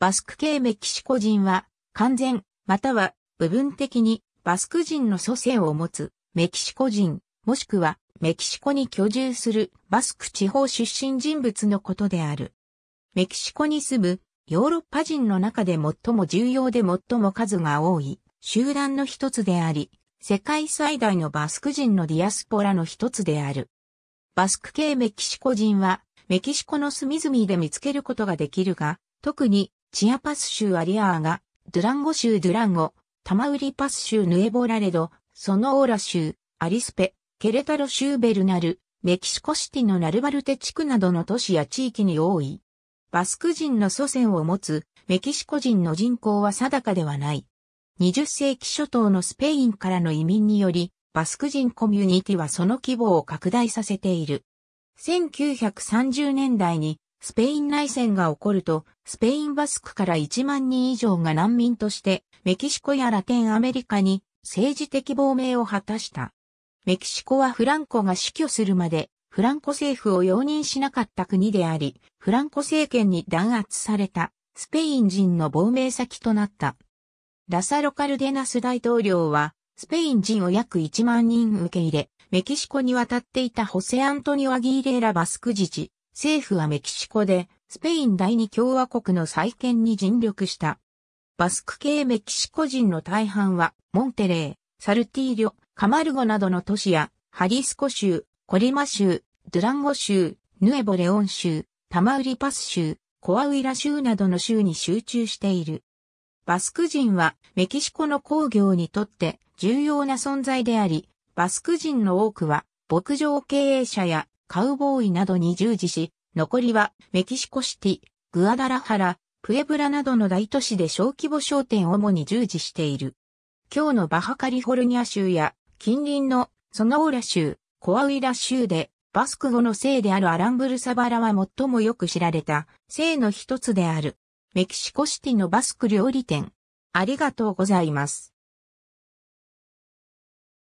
バスク系メキシコ人は、完全、または部分的にバスク人の祖先を持つメキシコ人、もしくはメキシコに居住するバスク地方出身人物のことである。メキシコに住むヨーロッパ人の中で最も重要で最も数が多い集団の一つであり、世界最大のバスク人のディアスポラの一つである。バスク系メキシコ人はメキシコの隅々で見つけることができるが、特にチアパス州アリアーガ、ドゥランゴ州ドゥランゴ、タマウリパス州ヌエボラレド、ソノーラ州、アリスペ、ケレタロ州ベルナル、メキシコシティのナルバルテ地区などの都市や地域に多い。バスク人の祖先を持つメキシコ人の人口は定かではない。20世紀初頭のスペインからの移民により、バスク人コミュニティはその規模を拡大させている。1930年代にスペイン内戦が起こると、スペインバスクから1万人以上が難民として、メキシコやラテンアメリカに政治的亡命を果たした。メキシコはフランコが死去するまで、フランコ政府を容認しなかった国であり、フランコ政権に弾圧された、スペイン人の亡命先となった。ラサロ・カルデナス大統領は、スペイン人を約1万人受け入れ、メキシコに渡っていたホセ・アントニオ・アギーレーラ・バスク自治、政府はメキシコでスペイン第二共和国の再建に尽力した。バスク系メキシコ人の大半は、モンテレー、サルティーリョ、カマルゴなどの都市や、ハリスコ州、コリマ州、ドゥランゴ州、ヌエボレオン州、タマウリパス州、コアウイラ州などの州に集中している。バスク人はメキシコの工業にとって重要な存在であり、バスク人の多くは牧場経営者やカウボーイなどに従事し、残りはメキシコシティ、グアダラハラ、プエブラなどの大都市で小規模商店を主に従事している。今日のバハカリフォルニア州や近隣のソノーラ州、コアウイラ州でバスク語の姓であるアランブルサバラは最もよく知られた姓の一つである。メキシコシティのバスク料理店。ありがとうございます。